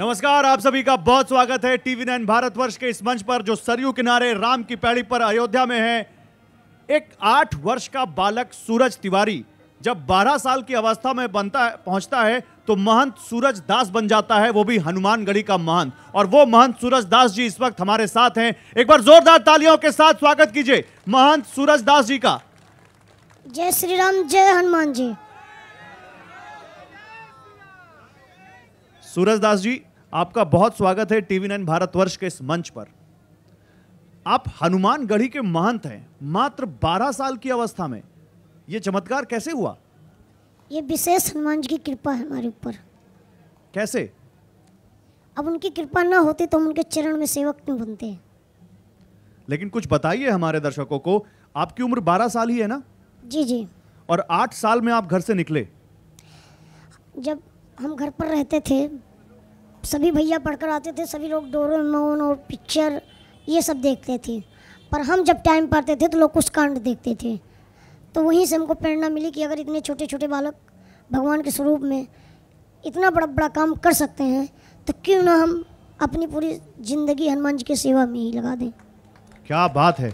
नमस्कार आप सभी का बहुत स्वागत है टीवी नाइन भारतवर्ष के इस मंच पर जो सरयू किनारे राम की पैड़ी पर अयोध्या में है एक आठ वर्ष का बालक सूरज तिवारी जब बारह साल की अवस्था में बनता है पहुंचता है तो महंत सूरज दास बन जाता है वो भी हनुमानगढ़ी का महंत और वो महंत सूरज दास जी इस वक्त हमारे साथ हैं एक बार जोरदार तालियों के साथ स्वागत कीजिए महंत सूरज दास जी का जय श्री राम जय हनुमान जी सूरज दास जी आपका बहुत स्वागत है टीवी नाइन भारतवर्ष के इस मंच पर आप हनुमानगढ़ी के महंत हैं मात्र 12 साल की अवस्था में ये चमत्कार कैसे हुआ ये विशेष हनुमान जी की कृपा है हमारे ऊपर कैसे अब उनकी कृपा ना होती तो हम उनके चरण में सेवक क्यों बनते हैं लेकिन कुछ बताइए हमारे दर्शकों को आपकी उम्र 12 साल ही है ना जी जी और 8 साल में आप घर से निकले जब हम घर पर रहते थे सभी भैया पढ़कर आते थे सभी लोग डोरेमोन और पिक्चर ये सब देखते थे पर हम जब टाइम पाते थे तो लोग कुछ कांड देखते थे तो वहीं से हमको प्रेरणा मिली कि अगर इतने छोटे छोटे बालक भगवान के स्वरूप में इतना बड़ा बड़ा काम कर सकते हैं तो क्यों ना हम अपनी पूरी ज़िंदगी हनुमान जी की सेवा में ही लगा दें क्या बात है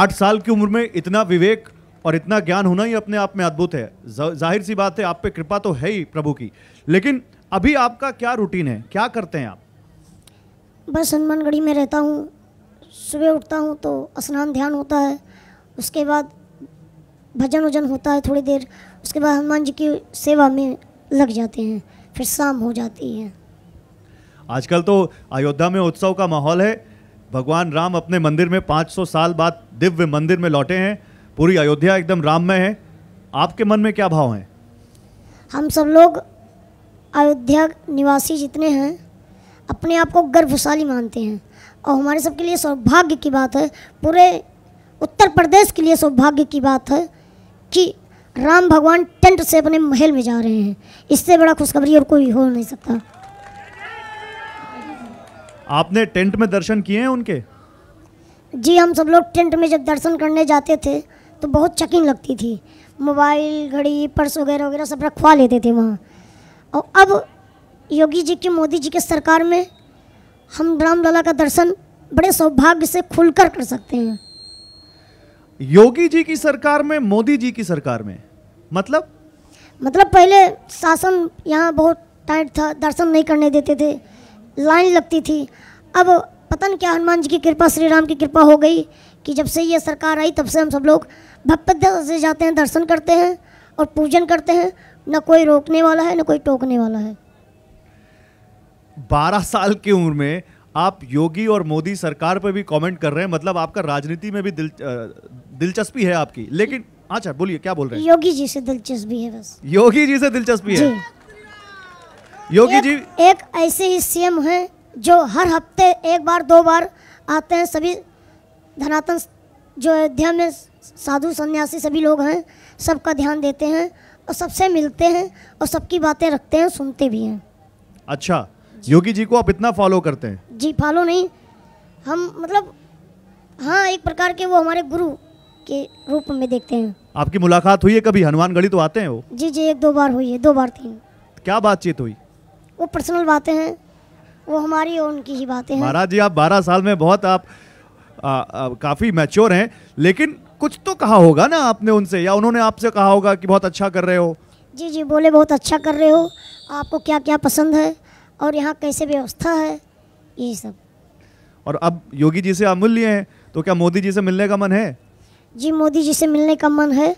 आठ साल की उम्र में इतना विवेक और इतना ज्ञान होना ही अपने आप में अद्भुत है जाहिर सी बात है आप पे कृपा तो है ही प्रभु की लेकिन अभी आपका क्या रूटीन है क्या करते हैं आप बस हनुमानगढ़ी में रहता हूँ सुबह उठता हूँ तो स्नान ध्यान होता है उसके बाद भजन वजन होता है थोड़ी देर उसके बाद हनुमान जी की सेवा में लग जाते हैं फिर शाम हो जाती है आजकल तो अयोध्या में उत्सव का माहौल है भगवान राम अपने मंदिर में 500 साल बाद दिव्य मंदिर में लौटे हैं पूरी अयोध्या एकदम राम में है आपके मन में क्या भाव हैं हम सब लोग अयोध्या निवासी जितने हैं अपने आप को गर्वशाली मानते हैं और हमारे सबके लिए सौभाग्य की बात है पूरे उत्तर प्रदेश के लिए सौभाग्य की बात है कि राम भगवान टेंट से अपने महल में जा रहे हैं इससे बड़ा खुशखबरी और कोई हो नहीं सकता आपने टेंट में दर्शन किए हैं उनके जी हम सब लोग टेंट में जब दर्शन करने जाते थे तो बहुत चकिंग लगती थी मोबाइल घड़ी पर्स वगैरह वगैरह सब रखवा लेते थे वहाँ और अब योगी जी की मोदी जी के सरकार में हम राम लला का दर्शन बड़े सौभाग्य से खुलकर कर सकते हैं योगी जी की सरकार में मोदी जी की सरकार में मतलब मतलब पहले शासन यहाँ बहुत टाइट था दर्शन नहीं करने देते थे लाइन लगती थी अब पता नहीं क्या हनुमान जी की कृपा श्री राम की कृपा हो गई कि जब से ये सरकार आई तब से हम सब लोग भक्त से जाते हैं दर्शन करते हैं और पूजन करते हैं न कोई रोकने वाला है न कोई टोकने वाला है बारह साल की उम्र में आप योगी और मोदी सरकार पर भी कमेंट कर रहे हैं मतलब आपका राजनीति में भी दिल, दिलचस्पी है आपकी लेकिन अच्छा बोलिए क्या बोल रहे हैं योगी जी से दिलचस्पी है बस योगी जी से दिलचस्पी है योगी एक, जी एक ऐसे ही सीएम है जो हर हफ्ते एक बार दो बार आते हैं सभी धनातन जो अयोध्या में साधु सन्यासी सभी लोग हैं सबका ध्यान देते हैं और सबसे मिलते हैं और सबकी बातें रखते हैं सुनते भी हैं अच्छा योगी जी को आप इतना फॉलो करते हैं जी फॉलो नहीं हम मतलब हाँ एक प्रकार के वो हमारे गुरु के रूप में देखते हैं आपकी मुलाकात हुई है कभी हनुमानगढ़ी तो आते हैं वो जी जी एक दो बार हुई है दो बार तीन क्या बातचीत हुई वो पर्सनल बातें हैं वो हमारी और उनकी ही बातें हैं महाराज जी आप 12 साल में बहुत आप आ, आ, काफ़ी मैच्योर हैं लेकिन कुछ तो कहा होगा ना आपने उनसे या उन्होंने आपसे कहा होगा कि बहुत अच्छा कर रहे हो जी जी बोले बहुत अच्छा कर रहे हो आपको क्या क्या पसंद है और यहाँ कैसे व्यवस्था है ये सब और अब योगी जी से अमूल्य हैं तो क्या मोदी जी से मिलने का मन है जी मोदी जी से मिलने का मन है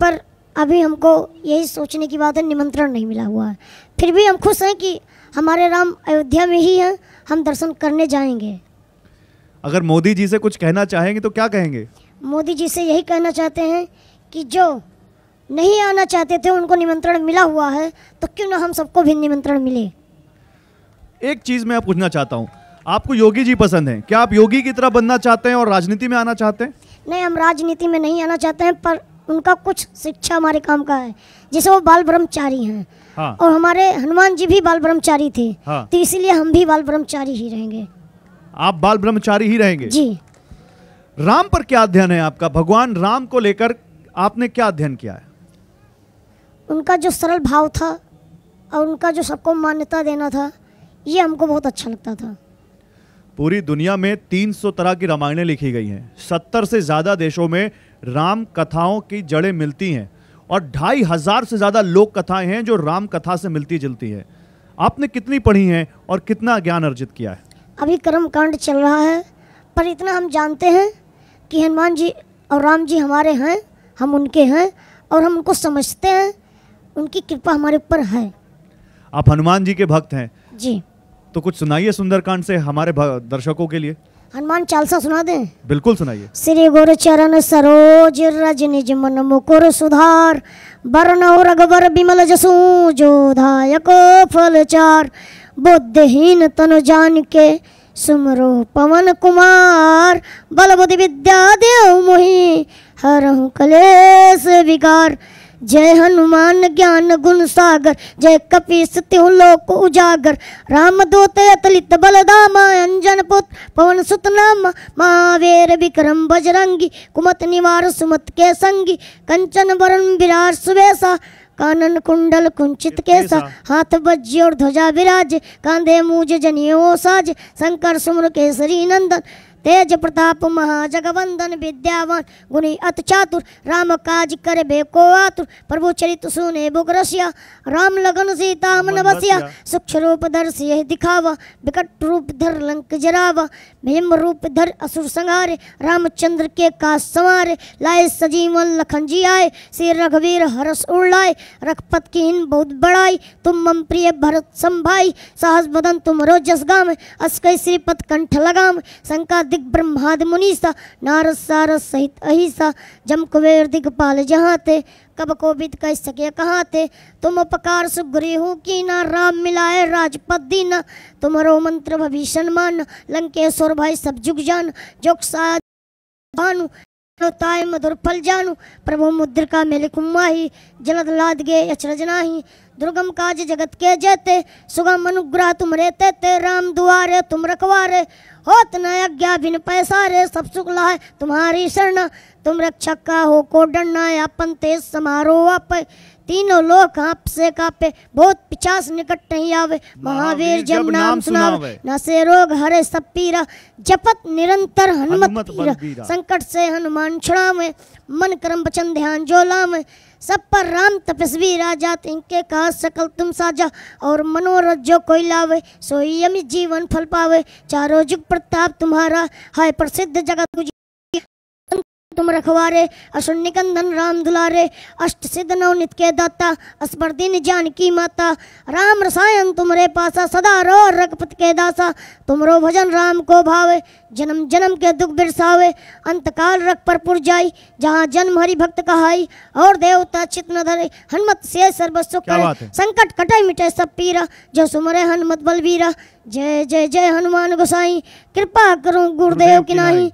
पर अभी हमको यही सोचने की बात है निमंत्रण नहीं मिला हुआ है फिर भी हम खुश हैं कि हमारे राम अयोध्या में ही हैं हम दर्शन करने जाएंगे अगर मोदी जी से कुछ कहना चाहेंगे तो क्या कहेंगे मोदी जी से यही कहना चाहते हैं कि जो नहीं आना चाहते थे उनको निमंत्रण मिला हुआ है तो क्यों ना हम सबको भी निमंत्रण मिले एक चीज मैं पूछना चाहता हूँ आपको योगी जी पसंद हैं क्या आप योगी की तरह बनना चाहते हैं और राजनीति में आना चाहते हैं नहीं हम राजनीति में नहीं आना चाहते हैं पर उनका कुछ शिक्षा हमारे काम का है जैसे वो बाल ब्रह्मचारी हैं हाँ। और हमारे हनुमान जी भी बाल ब्रह्मचारी थे हाँ। तो इसीलिए हम भी बाल ब्रह्मचारी ही रहेंगे आप बाल ब्रह्मचारी ही रहेंगे जी राम पर क्या अध्ययन है आपका भगवान राम को लेकर आपने क्या अध्ययन किया है उनका जो सरल भाव था और उनका जो सबको मान्यता देना था ये हमको बहुत अच्छा लगता था पूरी दुनिया में 300 तरह की रामायणें लिखी गई हैं 70 से ज़्यादा देशों में राम कथाओं की जड़ें मिलती हैं और ढाई हज़ार से ज़्यादा लोक कथाएं हैं जो राम कथा से मिलती जुलती है आपने कितनी पढ़ी हैं और कितना ज्ञान अर्जित किया है अभी कर्म कांड चल रहा है पर इतना हम जानते हैं कि हनुमान जी और राम जी हमारे हैं हम उनके हैं और हम उनको समझते हैं उनकी कृपा हमारे ऊपर है आप हनुमान जी के भक्त हैं जी तो कुछ सुनाइए सुंदरकांड से हमारे दर्शकों के लिए हनुमान चालसा सुना दें बिल्कुल सुनाइए श्री गुरु चरण सरोज रज निज मन मुकुर सुधार बरन रघुबर बिमल जसू धायको फल चार बुद्धहीन तन जान के सुमरो पवन कुमार बलबुद विद्या देव मोहि हूँ कलेश विकार जय हनुमान ज्ञान गुण सागर जय कपीस त्यू लोक उजागर राम दूत अतलित बलदामा अंजन पुत्र पवन सुतनामा नामा महावीर विक्रम बजरंगी कुमत निवार सुमत के संगी कंचन वरण विरार सुवेशा कानन कुंडल कुंचित केसा हाथ बज्जे और ध्वजा विराज कांधे मूज जनियो साज शंकर सुमर केसरी नंदन तेज प्रताप महाजगवंदन विद्यावान गुणी अत चातुर राम काज कर बेको आतुर प्रभु चरित सुने बुक रसिया राम लगन सीता मन बसिया सूक्ष्म रूप धर दिखावा विकट रूप धर लंक जरावा भीम रूप धर असुर संहार रामचंद्र के का संवार लाए सजीवन लखन जी आए श्री रघुवीर हरस उड़ाए रखपत की इन बहुत बड़ाई तुम मम प्रिय भरत संभाई साहस बदन तुम रोजस गाम अस्कय श्रीपत कंठ लगाम शंका दिग ब्रह्माद मुनीसा नारद सारस सहित अहिसा जम कुबेर पाल जहाँ ते कब कोविद कह सके कहाँ थे तुम पकार सुग्रीहु की ना राम मिलाए राजपद दीना तुम्हारो मंत्र भभीषण मान लंकेश्वर भाई सब जुग जान जोक सा ताय मधुर फल प्रभु मुद्रिका मेले कुम्माही जलद लाद गे यच रजनाही दुर्गम काज जगत के जेते सुगम अनुग्रह तुम रेते ते राम दुआरे तुम रखवारे होत न अज्ञा बिन पैसा रे सब सुख लाए तुम्हारी शरण तुम रक्षक का हो को डरना अपन तेज समारोह आप तीनों लोग कांप से कांपे बहुत पिचास निकट नहीं आवे महावीर जब नाम सुनावे न से रोग हरे सब पीरा जपत निरंतर हनुमत पीरा संकट से हनुमान में मन क्रम वचन ध्यान जोला में सब पर राम तपस्वी राजा तिनके कहा सकल तुम साजा और मनोरथ जो कोई लावे सोई अमित जीवन फल पावे चारों जुग प्रताप तुम्हारा हाय प्रसिद्ध जगत तुम रखवारे अशुण्य निकंदन राम दुलारे अष्ट सिद्ध नित के दाता अस्पर दिन जान की माता राम रसायन तुमरे पासा सदा रो रघुपत के दासा तुमरो भजन राम को भावे जन्म जन्म के दुख बिरसावे अंतकाल रख पर पुर जाई जहाँ जन्म हरि भक्त कहाई और देवता चित न धरे हनुमत से सर्व सुख करे संकट कटे मिटे सब पीरा जो सुमरे हनुमत बलवीरा जय जय जय हनुमान गोसाई कृपा करो गुरुदेव की नाही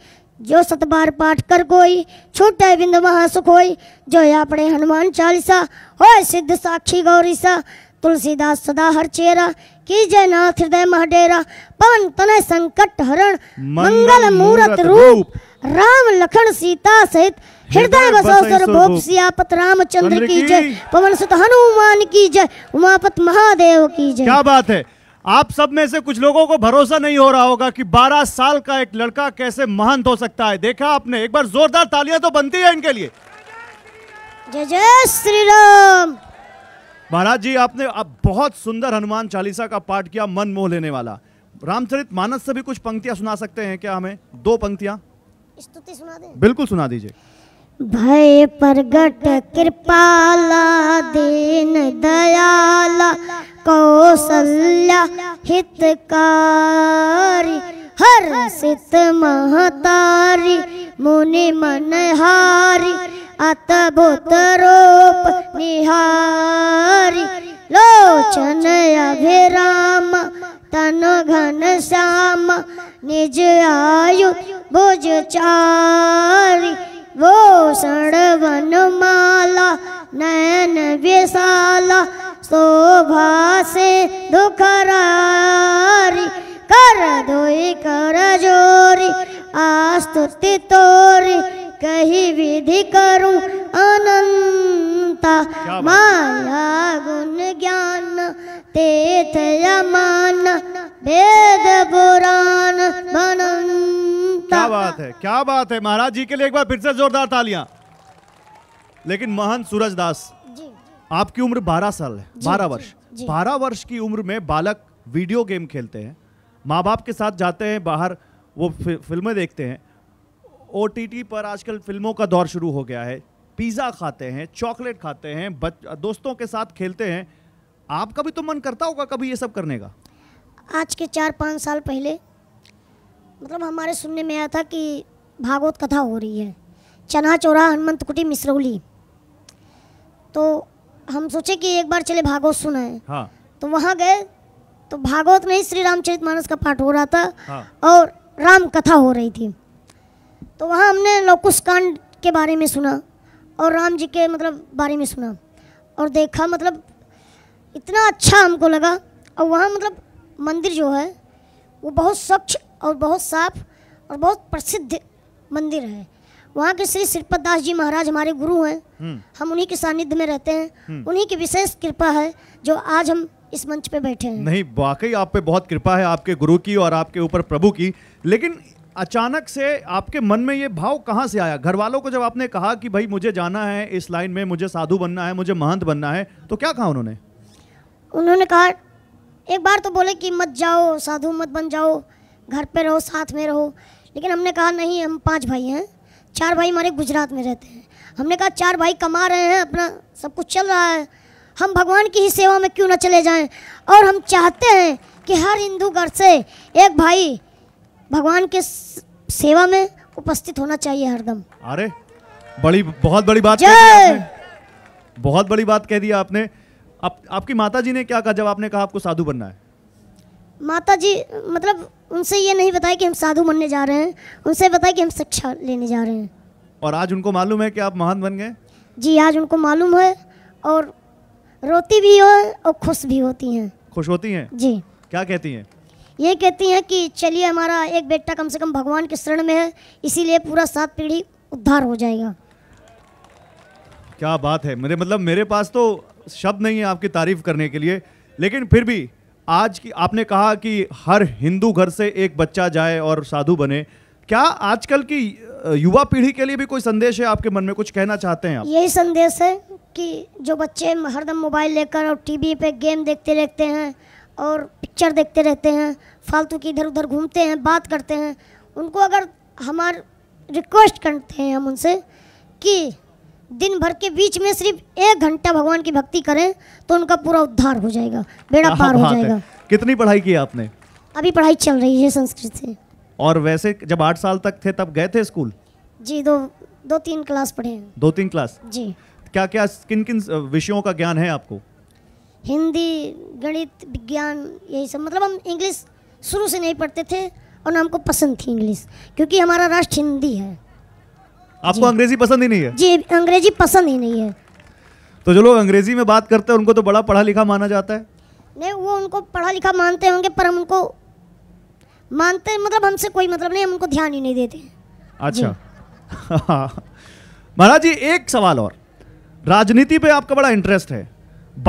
जो सतबार पाठ कर कोई छोटे बिंद महासुख होई जो अपने हनुमान चालीसा हो सिद्ध साक्षी गौरीसा तुलसीदास सदा हर चेरा की जय नाथ हृदय महडेरा पवन तनय संकट हरण मंगल मूरत रूप राम लखन सीता सहित हृदय बसो सर्वभूप सियापत रामचंद्र की जय पवन सुत हनुमान की जय उमापत महादेव की जय क्या बात है आप सब में से कुछ लोगों को भरोसा नहीं हो रहा होगा कि 12 साल का एक लड़का कैसे महंत हो सकता है देखा आपने एक बार जोरदार तालियां तो बनती है इनके लिए जय जय श्री राम महाराज जी आपने अब बहुत सुंदर हनुमान चालीसा का पाठ किया मन मोह लेने वाला रामचरित मानस से भी कुछ पंक्तियां सुना सकते हैं क्या हमें दो पंक्तियां सुना बिल्कुल सुना दीजिए भय प्रगट कृपाला दीन दयाला कौशल्या हितकारी हर सित महतारी मुनि मनहारी अतभुत रूप निहारी लोचन अभिराम तन घन श्याम निज आयु भुज चारी वो सड़वन माला नयन विशाला शोभा से दुखरारी कर धोई कर जोरी आस्तुति तोरी कही विधि करूं अनंता माया गुण ज्ञान तेथ यमान वेद पुराण बनंत क्या बात है क्या बात है महाराज जी के लिए एक बार फिर से जोरदार तालियां लेकिन महान सूरज दास आपकी उम्र 12 साल है 12 वर्ष 12 वर्ष की उम्र में बालक वीडियो गेम खेलते हैं माँ बाप के साथ जाते हैं बाहर वो फिल्में देखते हैं ओ पर आजकल फिल्मों का दौर शुरू हो गया है पिज़्ज़ा खाते हैं चॉकलेट खाते हैं दोस्तों के साथ खेलते हैं आपका भी तो मन करता होगा कभी ये सब करने का आज के चार पाँच साल पहले मतलब हमारे सुनने में आया था कि भागवत कथा हो रही है चना चौरा हनुमंत कुटी मिसरौली तो हम सोचे कि एक बार चले भागवत सुने हाँ। तो वहाँ गए तो भागवत में ही श्री मानस का पाठ हो रहा था हाँ। और राम कथा हो रही थी तो वहाँ हमने लौकुश कांड के बारे में सुना और राम जी के मतलब बारे में सुना और देखा मतलब इतना अच्छा हमको लगा और वहाँ मतलब मंदिर जो है वो बहुत स्वच्छ और बहुत साफ और बहुत प्रसिद्ध मंदिर है वहाँ के श्री श्रीपद दास जी महाराज हमारे गुरु हैं हम्म। हम उन्हीं के सानिध्य में रहते हैं हम्म। उन्हीं की विशेष कृपा है जो आज हम इस मंच पे बैठे हैं नहीं वाकई आप पे बहुत कृपा है आपके गुरु की और आपके ऊपर प्रभु की लेकिन अचानक से आपके मन में ये भाव कहाँ से आया घर वालों को जब आपने कहा कि भाई मुझे जाना है इस लाइन में मुझे साधु बनना है मुझे महंत बनना है तो क्या कहा उन्होंने उन्होंने कहा एक बार तो बोले कि मत जाओ साधु मत बन जाओ घर पे रहो साथ में रहो लेकिन हमने कहा नहीं हम पांच भाई हैं चार भाई हमारे गुजरात में रहते हैं हमने कहा चार भाई कमा रहे हैं अपना सब कुछ चल रहा है हम भगवान की ही सेवा में क्यों ना चले जाएं और हम चाहते हैं कि हर हिंदू घर से एक भाई भगवान के सेवा में उपस्थित होना चाहिए हरदम अरे बड़ी बहुत बड़ी बात बहुत बड़ी बात कह दी आपने आप, आपकी माता जी ने क्या कहा जब आपने कहा आपको साधु बनना है माता जी मतलब उनसे ये नहीं बताया कि हम साधु बनने जा रहे हैं उनसे बताया कि हम शिक्षा लेने जा रहे हैं और आज उनको मालूम है कि आप महान बन गए जी आज उनको मालूम है और रोती भी हो और खुश भी होती हैं खुश होती हैं जी क्या कहती हैं ये कहती हैं कि चलिए हमारा एक बेटा कम से कम भगवान के शरण में है इसीलिए पूरा सात पीढ़ी उद्धार हो जाएगा क्या बात है मेरे मतलब मेरे पास तो शब्द नहीं है आपकी तारीफ करने के लिए लेकिन फिर भी आज की आपने कहा कि हर हिंदू घर से एक बच्चा जाए और साधु बने क्या आजकल की युवा पीढ़ी के लिए भी कोई संदेश है आपके मन में कुछ कहना चाहते हैं आप यही संदेश है कि जो बच्चे हरदम मोबाइल लेकर और टीवी पे गेम देखते रहते हैं और पिक्चर देखते रहते हैं फालतू की इधर उधर घूमते हैं बात करते हैं उनको अगर हमार रिक्वेस्ट करते हैं हम उनसे कि दिन भर के बीच में सिर्फ एक घंटा भगवान की भक्ति करें तो उनका पूरा उद्धार हो जाएगा बेड़ा पार हो जाएगा कितनी पढ़ाई की आपने अभी पढ़ाई चल रही है संस्कृत से और वैसे जब आठ साल तक थे तब गए थे स्कूल जी दो दो तीन क्लास पढ़े हैं दो तीन क्लास जी क्या क्या किन किन विषयों का ज्ञान है आपको हिंदी गणित विज्ञान यही सब मतलब हम इंग्लिश शुरू से नहीं पढ़ते थे और ना हमको पसंद थी इंग्लिश क्योंकि हमारा राष्ट्र हिंदी है आपको अंग्रेजी पसंद ही नहीं है जी अंग्रेजी पसंद ही नहीं है तो जो लोग अंग्रेजी में बात करते हैं उनको तो बड़ा पढ़ा लिखा माना जाता है नहीं वो उनको पढ़ा लिखा मानते होंगे पर हम उनको मानते मतलब हमसे कोई मतलब नहीं हम उनको ध्यान ही नहीं देते अच्छा महाराज जी एक सवाल और राजनीति पे आपका बड़ा इंटरेस्ट है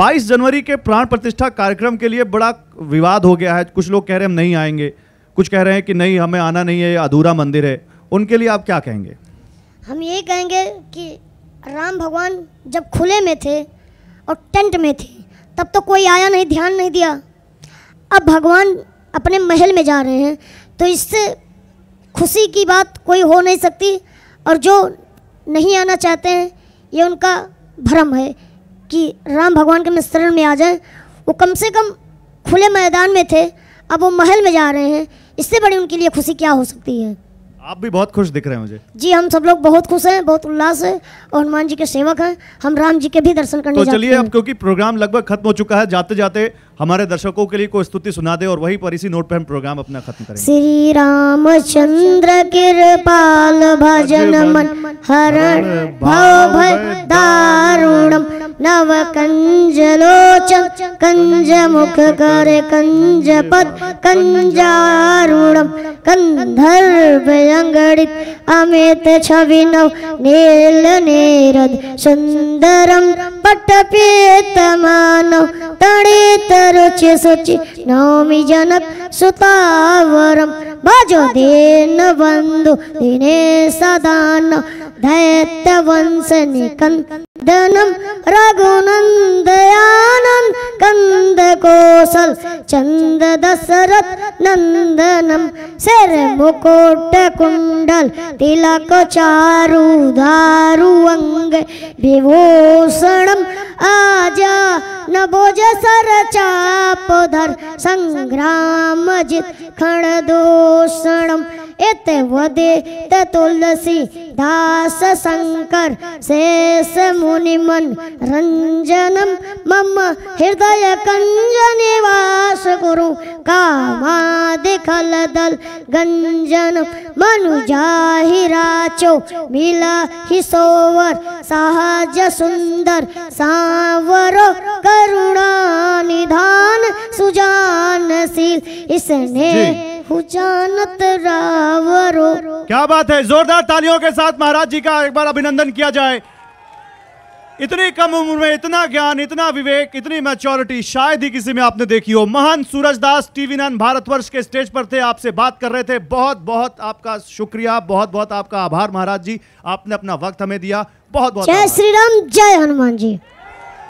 22 जनवरी के प्राण प्रतिष्ठा कार्यक्रम के लिए बड़ा विवाद हो गया है कुछ लोग कह रहे हैं हम नहीं आएंगे कुछ कह रहे हैं कि नहीं हमें आना नहीं है अधूरा मंदिर है उनके लिए आप क्या कहेंगे हम ये कहेंगे कि राम भगवान जब खुले में थे और टेंट में थे तब तो कोई आया नहीं ध्यान नहीं दिया अब भगवान अपने महल में जा रहे हैं तो इससे खुशी की बात कोई हो नहीं सकती और जो नहीं आना चाहते हैं ये उनका भ्रम है कि राम भगवान के मिश्रण में आ जाएं वो कम से कम खुले मैदान में थे अब वो महल में जा रहे हैं इससे बड़ी उनके लिए खुशी क्या हो सकती है आप भी बहुत खुश दिख रहे हैं मुझे जी हम सब लोग बहुत खुश हैं बहुत उल्लास है और हनुमान जी के सेवक हैं हम राम जी के भी दर्शन करने तो चलिए अब क्योंकि प्रोग्राम लगभग खत्म हो चुका है जाते जाते हमारे दर्शकों के लिए कोई स्तुति सुना दे और वहीं पर इसी नोट पर हम प्रोग्राम अपना खत्म करें श्री राम चंद्र कृपाल भजन मन हरण भव भय दारुणम नव कंज लोचन कंज मुख कर कंज पद कंजारुणम कंधर्व अंगड़ित अमित छवि नव नील नेरद सुंदरम पट पीत मानव तड़ित रुचि सुचि नौमि जनक सुतावरं भजो दीनबन्धु दिने वंश निकंदनम दैत्यवंशनिकन्दनं कंद कन्दकोसल चंद दशरथ नंदनम कुंडल नन्दनं शरमुकुटकुण्डल तिलकचारुधारुवङ्ग विभूषणम आजा न बोझ सर चाप धर संग्राम जित खण दूषणम इत वदेत तुलसी दास शंकर शेष मुनिमन रंजनम मम हृदय निवास गुरु गंजन मनु जाहिराचो मिला ही सोवर सहज सुन्दर सावरो निधान सुजानशील इसने खुजानत रावरो क्या बात है जोरदार तालियों के साथ महाराज जी का एक बार अभिनंदन किया जाए इतनी कम उम्र में इतना ज्ञान इतना विवेक इतनी मैच्योरिटी शायद ही किसी में आपने देखी हो महान सूरजदास टीवी नाइन भारतवर्ष के स्टेज पर थे आपसे बात कर रहे थे बहुत बहुत आपका शुक्रिया बहुत बहुत आपका आभार महाराज जी आपने अपना वक्त हमें दिया बहुत बहुत जय श्री राम जय हनुमान जी